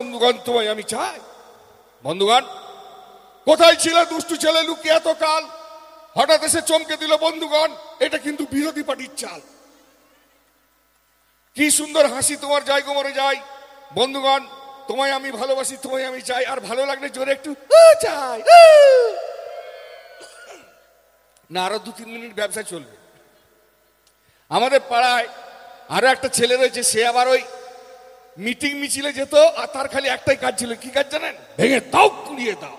বন্ধুগণ তোমায় আমি চাই বন্ধুগণ কোথায় ছিল দুষ্টু ছেলে লুকিয়ে এত কাল হঠাৎ এসে চমকে দিল বন্ধুগণ এটা কিন্তু বিরোধী পার্টির চাল কি সুন্দর হাসি তোমার যাই গোমরে যাই বন্ধুগণ তোমায় আমি ভালোবাসি তোমায় আমি চাই আর ভালো লাগলে জোরে একটু চাই না আরো দু তিন মিনিট ব্যবসা চলবে আমাদের পাড়ায় আরো একটা ছেলে রয়েছে সে আবার ওই মিটিং মিছিলে যেত আর তার খালি একটাই কাজ ছিল কি কাজ জানেন ভেঙে তাও কুড়িয়ে দাও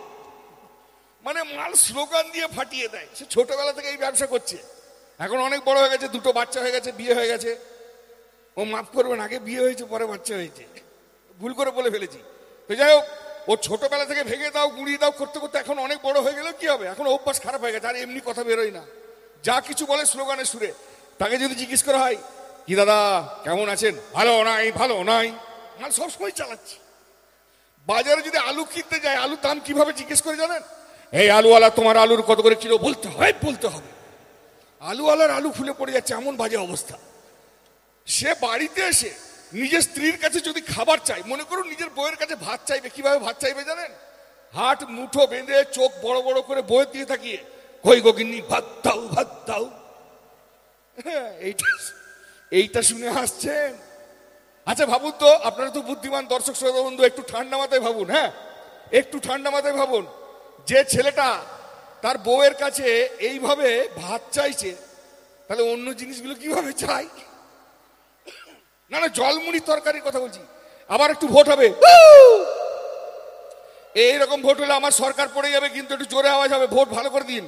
মানে মাল স্লোগান দিয়ে ফাটিয়ে দেয় সে ছোটবেলা থেকে এই ব্যবসা করছে এখন অনেক বড় হয়ে গেছে দুটো বাচ্চা হয়ে গেছে বিয়ে হয়ে গেছে ও মাফ করবেন আগে বিয়ে হয়েছে পরে বাচ্চা হয়েছে ভুল করে বলে ফেলেছি তো যাই হোক ও ছোটবেলা থেকে ভেঙে দাও গুঁড়িয়ে দাও করতে করতে এখন অনেক বড় হয়ে গেলেও কি হবে এখন অভ্যাস খারাপ হয়ে গেছে আর এমনি কথা বেরোয় না যা কিছু বলে স্লোগানের সুরে তাকে যদি জিজ্ঞেস করা হয় কি দাদা কেমন আছেন ভালো নাই ভালো নাই আর সবসময় চালাচ্ছি বাজারে যদি আলু কিনতে যায় আলু দাম কিভাবে জিজ্ঞেস করে জানেন এই আলুওয়ালা তোমার আলুর কত করে কিলো বলতে হয় বলতে হবে আলুওয়ালার আলু ফুলে পড়ে যাচ্ছে এমন বাজে অবস্থা সে বাড়িতে এসে নিজের স্ত্রীর কাছে যদি খাবার চাই মনে করুন নিজের বইয়ের কাছে ভাত চাইবে কিভাবে ভাত চাইবে জানেন হাট মুঠো বেঁধে চোখ বড় বড় করে বইয়ের দিয়ে থাকিয়ে কই গগিন্নি ভাত দাও ভাত দাও হ্যাঁ, এইটা এইটা শুনে হাসছেন আচ্ছা ভাবুন তো আপনারা তো বুদ্ধিমান দর্শক শ্রোতা বন্ধু একটু ঠান্ডা মাথায় ভাবুন হ্যাঁ একটু ঠান্ডা মাথায় ভাবুন যে ছেলেটা তার বউয়ের কাছে এইভাবে ভাত চাইছে তাহলে অন্য জিনিসগুলো কিভাবে চাই না না জলমুড়ি তরকারির কথা বলছি আবার একটু ভোট হবে এইরকম ভোট হলে আমার সরকার পড়ে যাবে কিন্তু একটু জোরে আওয়াজ হবে ভোট ভালো করে দিন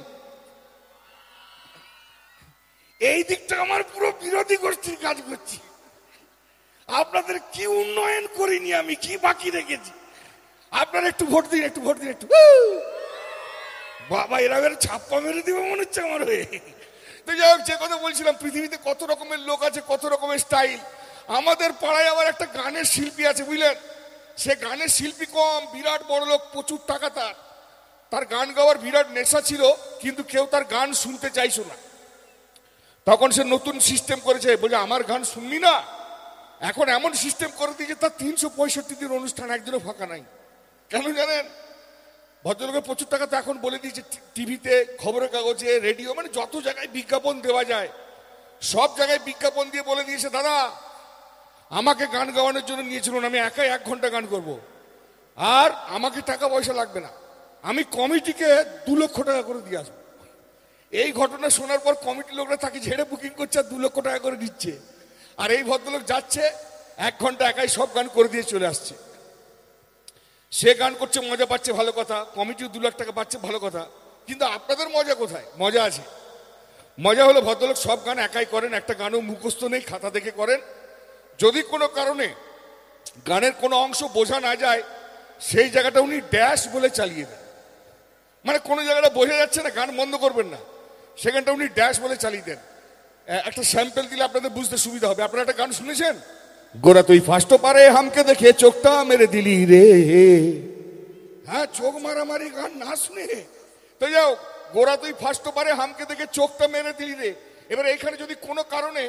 এই দিকটা আমার পুরো বিরোধী গোষ্ঠীর কাজ করছি আপনাদের কি উন্নয়ন করিনি আমি কি বাকি রেখেছি আপনারা একটু ভোট দিন একটু ভোট দিন একটু বাবা এরা এরা ছাপ্পা মেরে দিবে মনে হচ্ছে আমার হয়ে তো যাই হোক যে কথা বলছিলাম পৃথিবীতে কত রকমের লোক আছে কত রকমের স্টাইল আমাদের পাড়ায় আবার একটা গানের শিল্পী আছে বুঝলেন সে গানের শিল্পী কম বিরাট বড় লোক প্রচুর টাকা তার তার গান গাওয়ার বিরাট নেশা ছিল কিন্তু কেউ তার গান শুনতে চাইছো না তখন সে নতুন সিস্টেম করেছে বলে আমার গান শুনবি না এখন এমন সিস্টেম করে দিয়েছে তার তিনশো পঁয়ষট্টি দিন অনুষ্ঠান একদিনও ফাঁকা নাই কেন জানেন ভদ্রলোকের প্রচুর টাকা তো এখন বলে দিয়েছে টিভিতে খবরের কাগজে রেডিও মানে যত জায়গায় বিজ্ঞাপন দেওয়া যায় সব জায়গায় বিজ্ঞাপন দিয়ে বলে দিয়েছে দাদা আমাকে গান গাওয়ানোর জন্য নিয়েছিলেন আমি একাই এক ঘন্টা গান করব। আর আমাকে টাকা পয়সা লাগবে না আমি কমিটিকে দু লক্ষ টাকা করে দিয়ে আসবো এই ঘটনা শোনার পর কমিটির লোকরা তাকে ঝেড়ে বুকিং করছে আর দু লক্ষ টাকা করে দিচ্ছে আর এই ভদ্রলোক যাচ্ছে এক ঘন্টা একাই সব গান করে দিয়ে চলে আসছে সে গান করছে মজা পাচ্ছে ভালো কথা কমিটিও দু লাখ টাকা পাচ্ছে ভালো কথা কিন্তু আপনাদের মজা কোথায় মজা আছে মজা হলো ভদ্রলোক সব গান একাই করেন একটা গানও মুখস্থ নেই খাতা দেখে করেন যদি কোনো কারণে গানের কোনো অংশ বোঝা না যায় সেই জায়গাটা উনি ড্যাশ বলে চালিয়ে দেন মানে কোনো জায়গাটা বোঝা যাচ্ছে না গান বন্ধ করবেন না সেখানটা উনি ড্যাশ বলে চালিয়ে দেন একটা স্যাম্পল দিলে আপনাদের বুঝতে সুবিধা হবে আপনারা একটা গান শুনেছেন গোরা তুই ফার্স্টও পারে হামকে দেখে চোখটা মেরে দিলি রে হ্যাঁ চোখ মারামারি গান না শুনে তো যাও গোরা তুই ফার্স্ট পারে হামকে দেখে চোখটা মেরে দিলি রে এবার এখানে যদি কোনো কারণে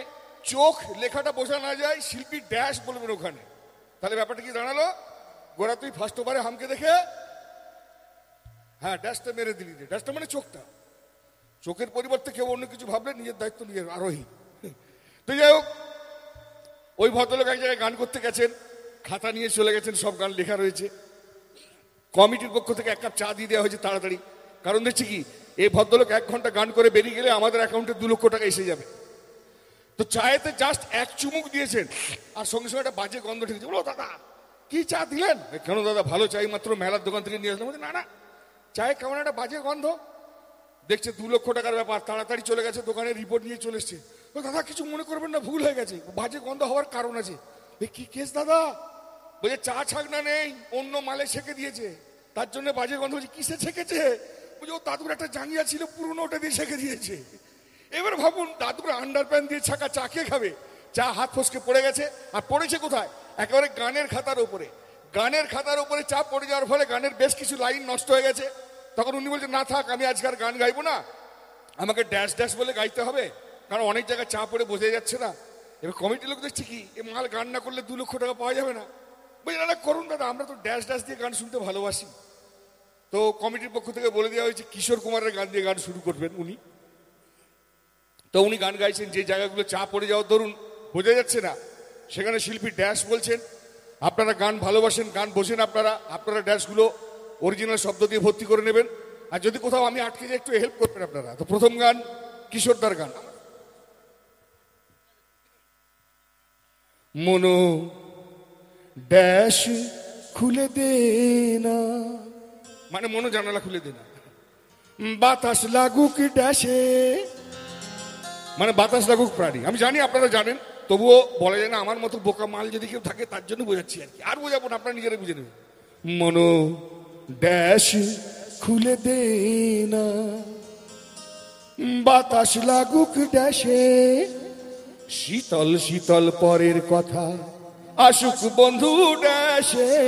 চোখ লেখাটা বোঝা না যায় শিল্পী ড্যাশ বলবেন ওখানে তাহলে ব্যাপারটা কি দাঁড়ালো গোরা তুই ফাস্ট পারে হামকে দেখে হ্যাঁ ড্যাশটা মেরে দিলি রে ড্যাশটা মানে চোখটা চোখের পরিবর্তে কেউ অন্য কিছু ভাবলে নিজের দায়িত্ব নিজের আরোহী তো যাই হোক ওই ভদ্রলোক এক জায়গায় গান করতে গেছেন খাতা নিয়ে চলে গেছেন সব গান লেখা রয়েছে কমিটির পক্ষ থেকে এক কাপ চা দিয়ে দেওয়া হয়েছে তাড়াতাড়ি কারণ দেখছি কি এই ভদ্রলোক এক ঘন্টা গান করে বেরিয়ে গেলে আমাদের অ্যাকাউন্টে দু লক্ষ টাকা এসে যাবে তো চায়েতে জাস্ট এক চুমুক দিয়েছেন আর সঙ্গে সঙ্গে একটা বাজে গন্ধ ঠিক বলো দাদা কি চা দিলেন কেন দাদা ভালো চাই মাত্র মেলার দোকান থেকে নিয়ে আসলাম না না চায়ে কেমন একটা বাজে গন্ধ দেখছে দু লক্ষ টাকার ব্যাপার তাড়াতাড়ি চলে গেছে দোকানে রিপোর্ট নিয়ে চলে এসছে ও দাদা কিছু মনে করবেন না ভুল হয়ে গেছে বাজে গন্ধ হওয়ার কারণ আছে কি কেস দাদা বলছে চা না নেই অন্য মালে ছেঁকে দিয়েছে তার জন্য বাজে গন্ধ হচ্ছে কিসে ছেঁকেছে বলছে ও দাদুর একটা জাঙ্গিয়া ছিল পুরনো ওটা দিয়ে ছেঁকে দিয়েছে এবার ভাবুন দাদুর আন্ডার প্যান দিয়ে ছাকা চা খেয়ে খাবে চা হাত ফসকে পড়ে গেছে আর পড়েছে কোথায় একেবারে গানের খাতার ওপরে গানের খাতার ওপরে চা পড়ে যাওয়ার ফলে গানের বেশ কিছু লাইন নষ্ট হয়ে গেছে তখন উনি বলছে না থাক আমি আজকার গান গাইবো না আমাকে ড্যাশ ড্যাশ বলে গাইতে হবে কারণ অনেক জায়গায় চা পড়ে বোঝা যাচ্ছে না এবার কমিটি লোক দেখছে কি এ মাল গান না করলে দু লক্ষ টাকা পাওয়া যাবে না বলছি না করুন দাদা আমরা তো ড্যাশ ড্যাশ দিয়ে গান শুনতে ভালোবাসি তো কমিটির পক্ষ থেকে বলে দেওয়া হয়েছে কিশোর কুমারের গান দিয়ে গান শুরু করবেন উনি তো উনি গান গাইছেন যে জায়গাগুলো চা পড়ে যাওয়ার ধরুন বোঝা যাচ্ছে না সেখানে শিল্পী ড্যাশ বলছেন আপনারা গান ভালোবাসেন গান বোঝেন আপনারা আপনারা ড্যাশগুলো অরিজিনাল শব্দ দিয়ে ভর্তি করে নেবেন আর যদি কোথাও আমি আটকে যাই একটু হেল্প করবেন আপনারা তো প্রথম গান কিশোরদার গান মনো ড্যাশ খুলে দে না মানে মনো জানালা খুলে দে না বাতাস লাগুক ড্যাশে মানে বাতাস লাগুক প্রাণী আমি জানি আপনারা জানেন তবুও বলা যায় না আমার মতো বোকা মাল যদি কেউ থাকে তার জন্য বোঝাচ্ছি আর কি আর বোঝাবো না আপনারা নিজেরা বুঝে নেবেন মনো ড্যাশ খুলে দে না বাতাস লাগুক ড্যাশে শীতল শীতল পরের কথা আসুক বন্ধু ড্যাশে